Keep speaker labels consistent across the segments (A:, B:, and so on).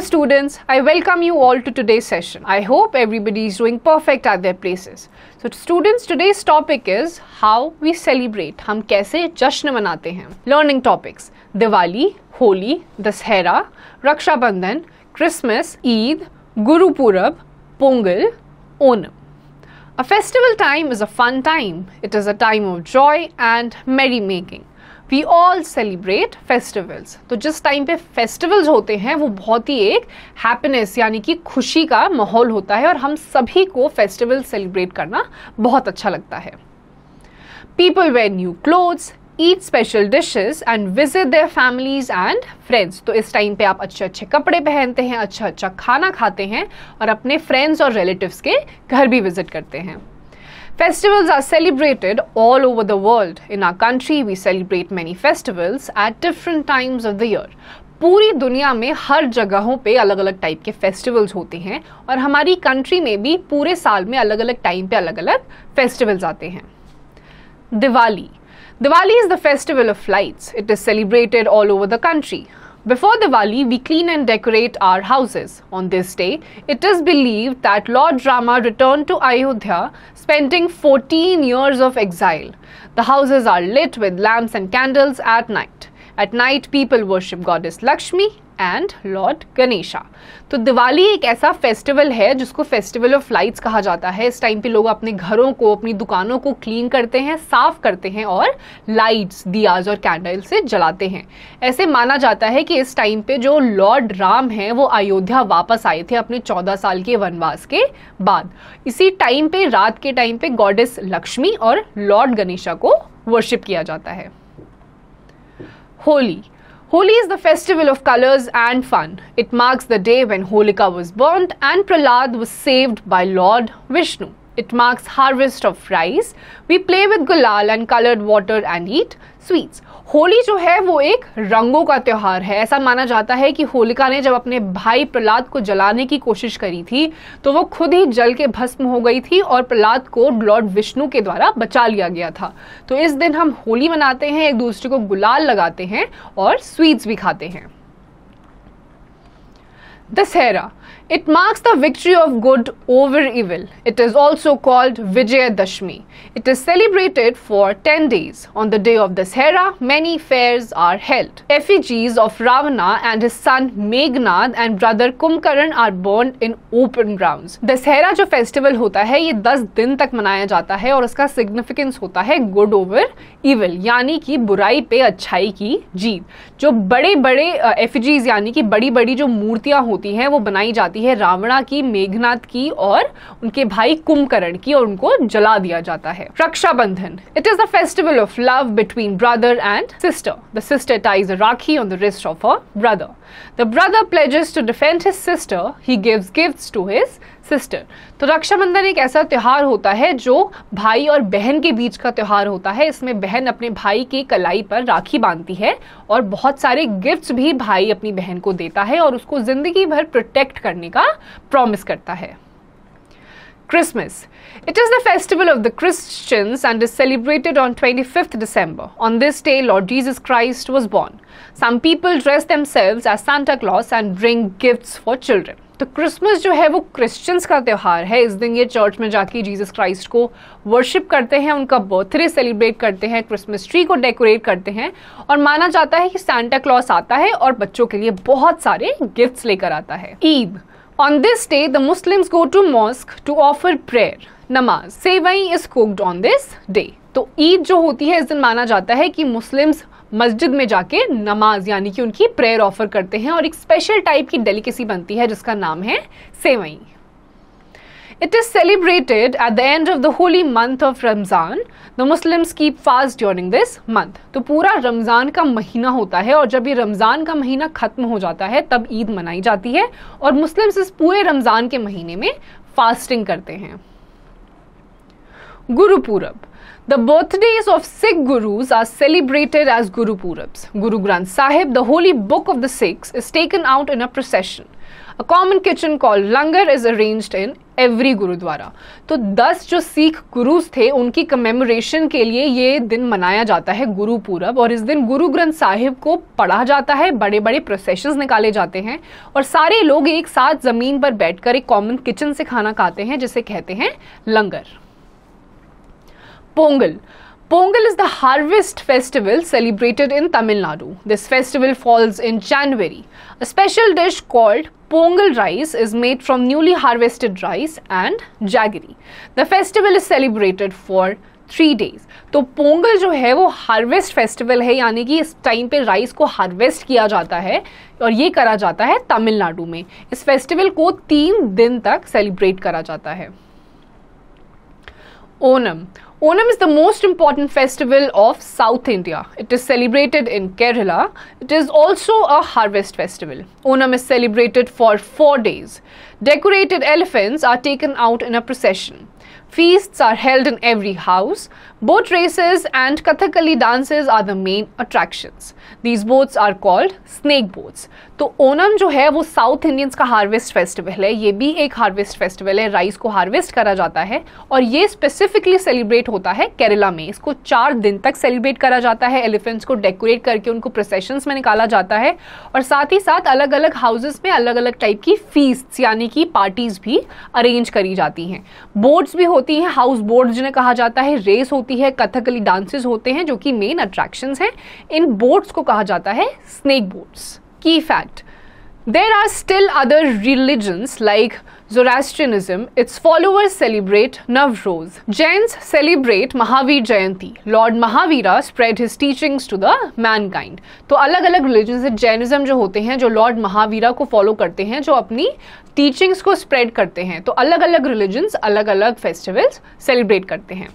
A: students, I welcome you all to today's session. I hope everybody is doing perfect at their places. So students, today's topic is how we celebrate, हम kaise जश्न मनाते hain. Learning topics, Diwali, Holi, Dashera, Raksha Bandhan, Christmas, Eid, Guru Purab, Pongal, Onam. A festival time is a fun time. It is a time of joy and merrymaking. We all celebrate festivals तो जिस time पे festivals होते हैं वो बहुत ही एक happiness यानी कि खुशी का माहौल होता है और हम सभी को फेस्टिवल सेलिब्रेट करना बहुत अच्छा लगता है people wear new clothes eat special dishes and visit their families and friends तो इस टाइम पे आप अच्छे अच्छे कपड़े पहनते हैं अच्छा अच्छा खाना खाते हैं और अपने फ्रेंड्स और रिलेटिव्स के घर भी विजिट करते हैं Festivals are celebrated all over the world. In our country, we celebrate many festivals at different times of the year. पूरी दुनिया में हर जगहों पे अलग अलग टाइप के फेस्टिवल्स होते हैं और हमारी कंट्री में भी पूरे साल में अलग अलग टाइम पे अलग अलग फेस्टिवल्स आते हैं Diwali Diwali is the festival of lights it is celebrated all over the country Before Diwali, we clean and decorate our houses. On this day, it is believed that Lord Rama returned to Ayodhya, spending 14 years of exile. The houses are lit with lamps and candles at night. At night, people worship goddess Lakshmi and lord Ganesha तो दिवाली एक ऐसा festival है जिसको festival of lights कहा जाता है इस time पे लोग अपने घरों को अपनी दुकानों को क्लीन करते हैं साफ करते हैं और लाइट्स दियाज और कैंडल से जलाते हैं ऐसे माना जाता है कि इस टाइम पे जो लॉर्ड राम है वो अयोध्या वापस आए थे अपने चौदह साल के वनवास के बाद इसी टाइम पे रात के टाइम पे गॉडेस लक्ष्मी और लॉर्ड गणेशा को वर्शिप किया जाता है Holi Holi is the festival of colors and fun. It marks the day when Holika was burnt and Pralad was saved by Lord Vishnu. It marks harvest of rice. We play with gulal and colored water and eat sweets. Holi जो है वो एक रंगों का त्यौहार है ऐसा माना जाता है कि होलिका ने जब अपने भाई प्रहलाद को जलाने की कोशिश करी थी तो वो खुद ही जल के भस्म हो गई थी और प्रहलाद को लॉर्ड विष्णु के द्वारा बचा लिया गया था तो इस दिन हम होली मनाते हैं एक दूसरे को गुलाल लगाते हैं और स्वीट्स भी खाते हैं Dussehra It marks the victory of good over evil. It is also called Vijayadashmi. It is celebrated for 10 days. On the day of this Dashera, many fairs are held. Effigies of Ravana and his son Meghnad and brother Kumkaran are burned in open grounds. Dashera jo festival hota hai, ye 10 din tak manaya jata hai aur इसका significance hota hai good over evil यानी कि बुराई पे अच्छाई की जीत जो bade बड़े effigies yani ki badi badi jo murtiyan hoti hain wo banayi jati जाती है रावणा की मेघनाथ की और उनके भाई कुंभकर्ण की और उनको जला दिया जाता है Rakshabandhan it is the festival of love between brother and sister the sister ties a rakhi on the wrist of a brother the brother pledges to defend his sister he gives gifts to his sister तो रक्षाबंधन एक ऐसा त्यौहार होता है जो भाई और बहन के बीच का त्यौहार होता है इसमें बहन अपने भाई की कलाई पर राखी बांधती है और बहुत सारे गिफ्ट्स भी भाई अपनी बहन को देता है और उसको ज़िंदगी भर प्रोटेक्ट करने का प्रॉमिस करता है Christmas. It is the festival of the Christians and is celebrated on 25th December. On this day, Lord Jesus Christ was born. Some people dress themselves as Santa Claus and bring gifts for children. तो Christmas जो है वो Christians का त्यौहार है इस दिन ये चर्च में जाके जीसस क्राइस्ट को वर्शिप करते हैं उनका बर्थडे सेलिब्रेट करते हैं क्रिसमस ट्री को डेकोरेट करते हैं और माना जाता है कि सेंटा क्लॉस आता है और बच्चों के लिए बहुत सारे गिफ्ट्स लेकर आता है Eid on this day the Muslims go to mosque to offer prayer namaz sewai is cooked on this day तो ईद जो होती है इस दिन माना जाता है कि मुस्लिम्स मस्जिद में जाके नमाज यानी कि उनकी प्रेयर ऑफर करते हैं और एक स्पेशल टाइप की डेलिकेसी बनती है जिसका नाम है sewai it is celebrated at the end of the holy month of Ramzan the Muslims keep fast during this month तो पूरा रमज़ान का महीना होता है और जब ये रमज़ान का महीना ख़त्म हो जाता है तब ईद मनाई जाती है और मुस्लिम्स इस पूरे रमज़ान के महीने में फास्टिंग करते हैं Guru Purab. The birthdays of Sikh gurus are celebrated as Guru Purabs. Guru Granth Sahib, the holy book of the Sikhs, is taken out in a procession. A common kitchen called langar is arranged in every gurudwara. तो 10 जो सिख गुरुज थे उनकी commemoration के लिए ये दिन मनाया जाता है गुरु पूरब और इस दिन गुरु ग्रंथ साहिब को पढ़ा जाता है बड़े बड़े प्रोसेशंस निकाले जाते हैं और सारे लोग एक साथ ज़मीन पर बैठकर एक कॉमन किचन से खाना खाते हैं जिसे कहते हैं langar Pongal. Pongal is the harvest festival celebrated in Tamil Nadu. This festival falls in January. A special dish called Pongal rice is made from newly harvested rice and jaggery. The festival is celebrated for three days तो पोंगल जो है वो harvest festival है यानी कि इस time पे rice को हार्वेस्ट किया जाता है और ये करा जाता है तमिलनाडु में इस फेस्टिवल को तीन दिन तक सेलिब्रेट करा जाता है Onam Onam is the most important festival of South India. It is celebrated in Kerala. It is also a harvest festival. Onam is celebrated for four days. Decorated elephants are taken out in a procession. Feasts are held in every house. Boat races and Kathakali dances are the main attractions. These boats are called snake boats. तो ओनम जो है वो South Indians का harvest festival है ये भी एक harvest festival है राइस को हार्वेस्ट करा जाता है और ये स्पेसिफिकली सेलिब्रेट होता है केरला में इसको चार दिन तक सेलिब्रेट करा जाता है एलिफेंट्स को डेकोरेट करके उनको प्रोसेशंस में निकाला जाता है और साथ ही साथ अलग अलग हाउसेस में अलग अलग टाइप की फीस यानी कि पार्टीज़ भी अरेंज करी जाती हैं बोर्ड्स भी होती हैं हाउस बोर्ड जिन्हें कहा जाता है रेस होती है कथकली डांसेस होते हैं जो कि मेन अट्रैक्शंस हैं इन बोर्ड्स को कहा जाता है snake boards key fact. There are still other religions like Zoroastrianism. Its followers celebrate Navroz. Jains celebrate Mahavir Jayanti. Lord Mahavira spread his teachings to the mankind. to alag alag religions hai Jainism jo hote hain jo Lord Mahavira ko follow karte hain jo apni teachings ko spread karte hain to alag alag religions alag alag festivals celebrate karte hain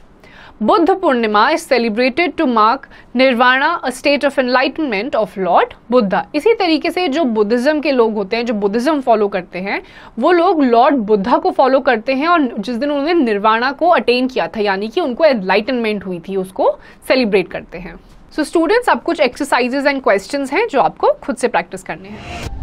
A: Buddha Purnima is celebrated to mark nirvana a state of enlightenment of lord Buddha इसी तरीके से जो Buddhism के लोग होते हैं जो Buddhism follow करते हैं वो लोग लॉर्ड बुद्धा को फॉलो करते हैं और जिस दिन उन्होंने निर्वाणा को अटेन किया था यानी कि उनको एनलाइटनमेंट हुई थी उसको सेलिब्रेट करते हैं सो so स्टूडेंट्स अब कुछ एक्सरसाइजेज एंड क्वेश्चन हैं जो आपको खुद से प्रैक्टिस करने हैं